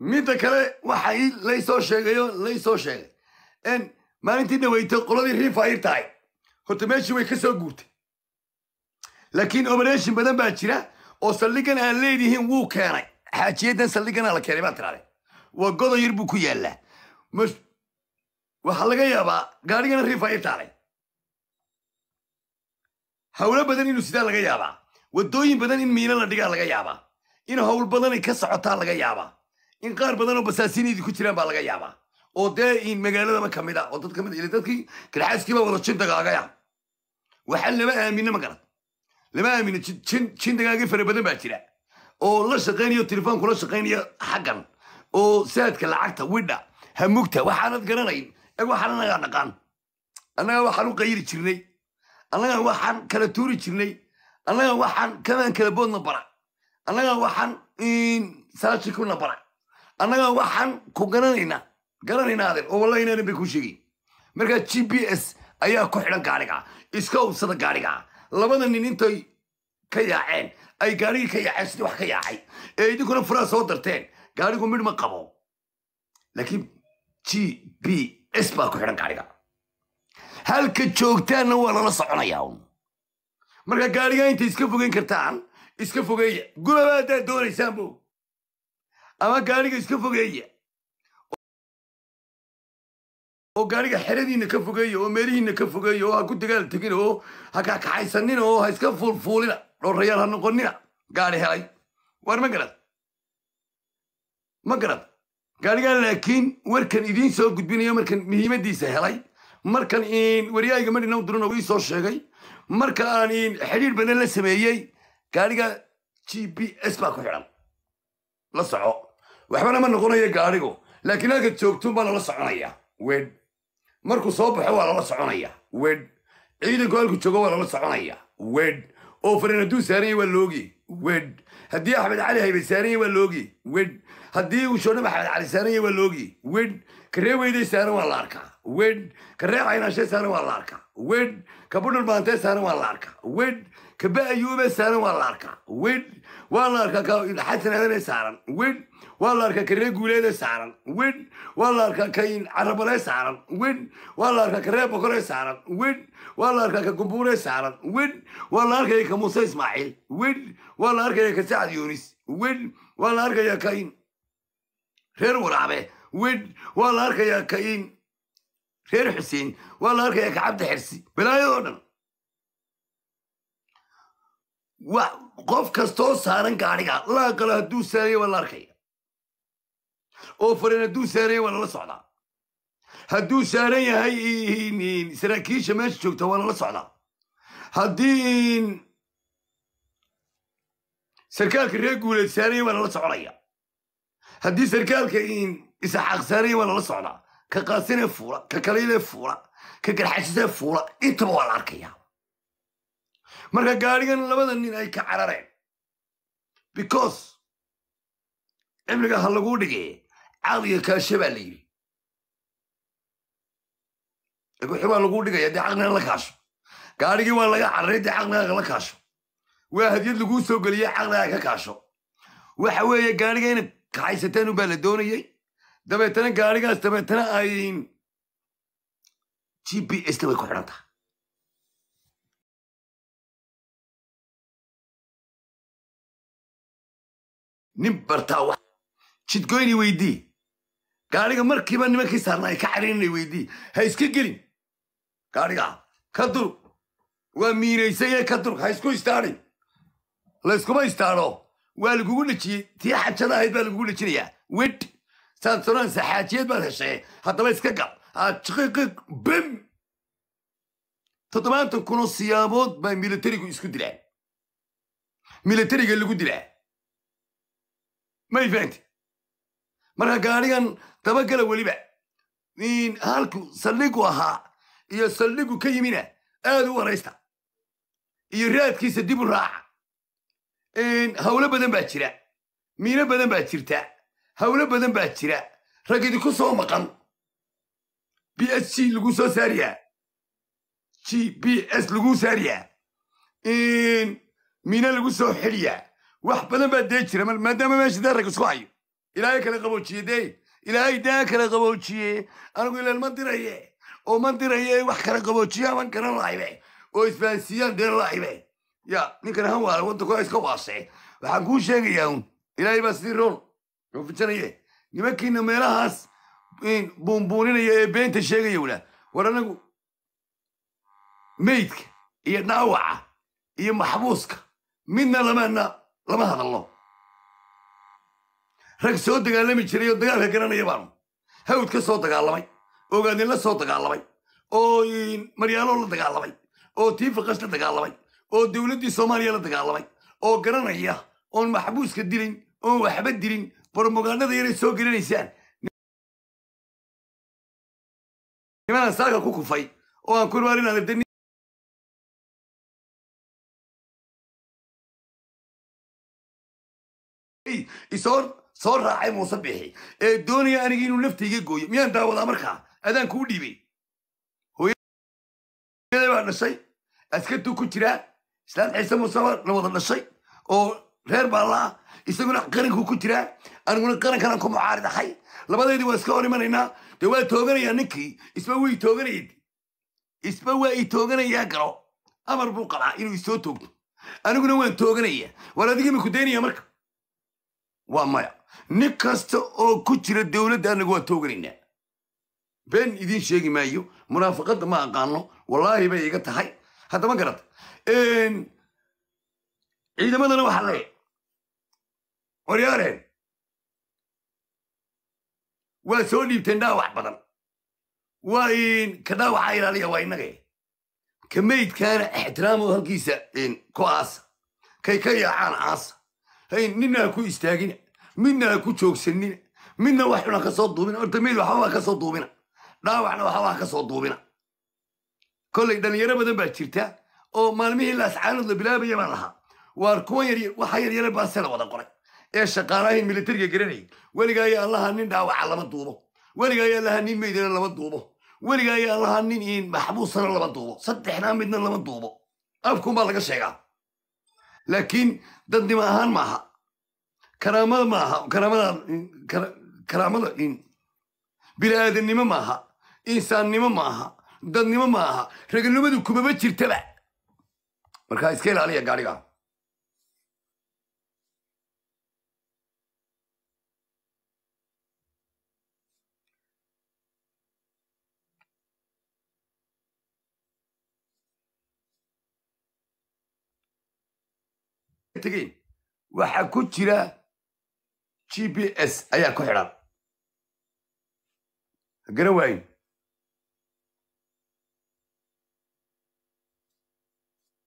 midda kale waxa laysoo sheegayo laysoo sheegay maalintii dhaweytay qoladii rifair tahay horta meeshii way kasoo guurtay laakiin obereshin badan baa jira oo saldhigan aan leedihiin wuu keenay xaajiyadan saldhiganaa la keenay baa tiraade waa godo yar buu ku yaallaa waxaa laga yaabaa gaadhigana rifair taalay hawlo badan inuu sidaa laga yaabaa wadooyin badan in miino la dhigaa laga yaabaa in howl badanay ka socotaa laga yaabaa in qaar badan oo basaasiniidii ku jiraan baa laga yaabaa oo dee magaaladaba ka mid a oo dad ka mid ile dadkii kalxaaskiiba wada jindagaaga yaab waxaa lama aamino ma garad lama aamino jindagaagii fara badan baa jira oo la shaqaynaya telefoon kula shaqaynayo xaggan oo saadka lacagta widha hamugta waxaanad garanayn eg waxaan anagaa dhaqaan annagaa waxaan u qayiri jirnay annagaa waxaan kala tuuri jirnay annagaa waxaan kamaan kala boodna bara annagaa waxaan salaashi kuna bara annagaa waxaan ku garanaynaa garanaynaa oo wallahi inaanan bay ku sheegayn markaa g b s ayaa ku xidhan gaadhigaa iska ubsada gaariga labada nin intay ka yaaceen ay gaarigii ka yaaceen sidii wax ka yaacay ee idinkuna furaha soo darteen gaadhigu midh ma qabo laakiin g b s baa ku xidhan gaadhiga halka joogtaanna waa lala soconayaa un markaa gaadhigaa intay iska fogeyn kartaan iska fogeeya gulaba haddaad doonaysaan boog ama gaariga iska fogeeya oo gaariga xeradiina ka fogeeya oo meelihiina ka fogeeya oo ha ku dagaal tegin oo ha kakaxaysanina oo ha iska fuulfuulina dhowrayaal ha noqonina gaari helay war ma garad ma garad gaarigaa laakiin warkan idiin soo gudbinayo markan muhiimadiisa helay markan waryaayga madhinaw durano ii soo sheegay marka aan xidhiir badan la sameeyey gaariga g b s baa ku xidhan la soco waxbana ma noqonayo gaadhigu laakiin halka baa lala soconaya wedh markuu soo baxo waa lala soconaya wedh ciidanku halku joogo waa lala soconaya wedh oo farin hadduu saaranyay waa loogi wedh haddii axmed cali haybe saaranyay waa loogi wedh haddii uu shoodhab axmed cali saaranyay waa loogi wedh karee weyday saaran waa la arkaa wedh karee caynaashe saaran waa la arkaa wedh kabudhul maantee saaran waa la arkaa wedh kaba ayuube saaran waa la arkaa wen waa la arkaa kaxasanaadane saaran wen waa la arkaa karee guuleede saaran wen waa la arkaa kain carabane saaran wen waa la arkaa karee bokore saaran wen waa la arkaa ka gumbuure saaran wen waa la arkaya ka muuse ismaaciil wen waa la arkaya ka sacad yuunis wen waa la arkaya kain reer waraabe wen waa la arkayaa kain reer xuseen waa la arkayaa ka cabdi xersi balaayo oo dhan qof kastoo saaran gaadhiga la galo hadduu saaraya waa la arkaya oo faran hadduu saaraya waa lala socdaa hadduu saaran yahay saraakiisha meesha joogta waa lala socdaa haddii sarkaalka reer guuleed saaraya waa lala soconaya haddii sarkaalka isaxaaq saaraya waa lala socdaa ka qaasinee fuula ka kaliilee fuula ka garxasisee fuula intaba waa la arkaya marka gaadigan labada nin ay ka carareen because cimriga ha laguu dhige caqliga kaasha baa la yidhi egoxi baa laguu dhigaya dee caqligan la kaasho gaadhigii waa laga cararay dee caqligaaga la kaasho waa hadyad laguu soo geliya caqligaaga ka kaasho waxa weeye gaadhiga inad kaxaysateen la doonayay dabeetana gaadhigaas dabeetana ay g b s-ta bay ku xidhan tahay nin bartaa jidgoyni weydii gaadhiga markiiba nimankii saarna ay ka carinana weydii ha iska gelin gaadhigaa ka durug waa miiraysaye ka durug ha isku istaarin layskuma istaadho waa lagugu dhejiyey tii xajada ahayd baa lagugu dhejinayaa wed saansonaansa xaajiyeed baad heshay haddaba iska gal ajiqiqiq bem toddobaatan kuno siyaabood baa militarigu isku dilaan militariga lagu dilaa may fahanti marka gaadhigan dabagala weliba halku saldhigu ahaa iyo saldhigu ka yimina aad u waraysta iyo raadkiisa dib u raaca hawlo badan baa jira miino badan baa jirta hawlo badan baa jira rag idinku soo maqan b s g lagu soo saariyaa g b s laguu saariyaa miino lagu soo xidhiyaa wax badan baa dee jira maadaama meesha dee isku hayo ilaahay kala qaboojiye ilaahay daa kala qaboojiye anigu ilaan ma diraye oo ma diraye wax kala qaboojiyaban garan lahaybe oo isfahansiiyaan deen lahaybe ya ninkan han waala waddankuna iska waasee waxaan kuu sheegayaa un ilaahay baa sidii rool wuxuu fijanaye nimankiina meelahaas buunbuuninaya ee beenta sheegaya wula war anagu meydka iyo dhaawaca iyo maxbuuska midna lamana lama hadalno rag soo dagaalami jiray oo dagaalka garanaya baanu hawd ka soo dagaalamay ogaadin la soo dagaalamay oo maryaalow la dagaalamay oo tiifaqas la dagaalamay oo dowladdii soomaaliya la dagaalamay oo garanaya oon maxbuuska dilin oon waxba dilin bormogaanada inay soo gelinaysaan nimanaan saaka ku kufay oo aan ku isoo soo raacay muuse bixi ee doonaya anigi inuu laftayga gooyo miyaan daawadaa markaa adaanku u dhiibay hooyada baa dhashay askartuu ku jiraa islaam ciise muusaba baa na wada dhashay oo reer baa isaguna qaranku ku jiraa aniguna qarankanaan ku mucaarid ahay labadeedii waa iska hor imanaynaa dee waa tooganayaa ninkii isba way tooganayd isba waa i tooganayaa galo amar buu qabaa inuu isoo toogto aniguna waan tooganaya waan adigii maku daynaya marka waa maya nin kasta oo ku jira dowladda waa waan been idiin sheegi maayo munaafaqadda ma aqaano wallaahi bay iga tahay haddama garad ciidamadana waxaa leeya waryaareen waa soo dhiibteen dhaawac badan waa ka dhaawaca ilaaliya waa innaga eh. ka meydkaana ixtiraamoo halkiisa ku aasa kay ka yaacaan aasa hay nina ku istaagina midna ha ku joogsanina midna wax kasoo ka soo duubina horta mayd duubina dhaawacna waxbabaa kasoo duubina kolley dhalinyaro badan baa jirta oo maalmihii laascaanood la bilaabaya baan lahaa waar kuwan yar waxa yaryara baasela wada qoray ee shaqaalahayn militariga garanayay weligaayo allaha nin dhaawaca lama duubo weligaayo allaha nin meydana lama duubo weligaayo allaha nin maxbuusana lama duubo saddexnaa midna lama duubo afkuunbaa laga sheegaa laakiin dadnimo ahaan ma aha karaamada ma aha karaamada bini'aadannimo ma aha insaannimo ma aha dadnimo ma aha reganimadu kumaba jirtaba markaa iska ilaaliya gaadhiga tegeen waxaa ku jira g b s ayaa ku xidhan garan waayin